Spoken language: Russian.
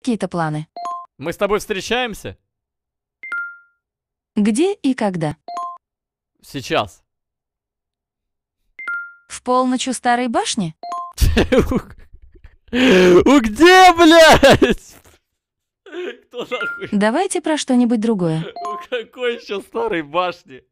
какие-то планы? Мы с тобой встречаемся? Где и когда? Сейчас. В полночь у старой башни? У где, блядь? Кто нахуй? Давайте про что-нибудь другое. У какой еще старой башни?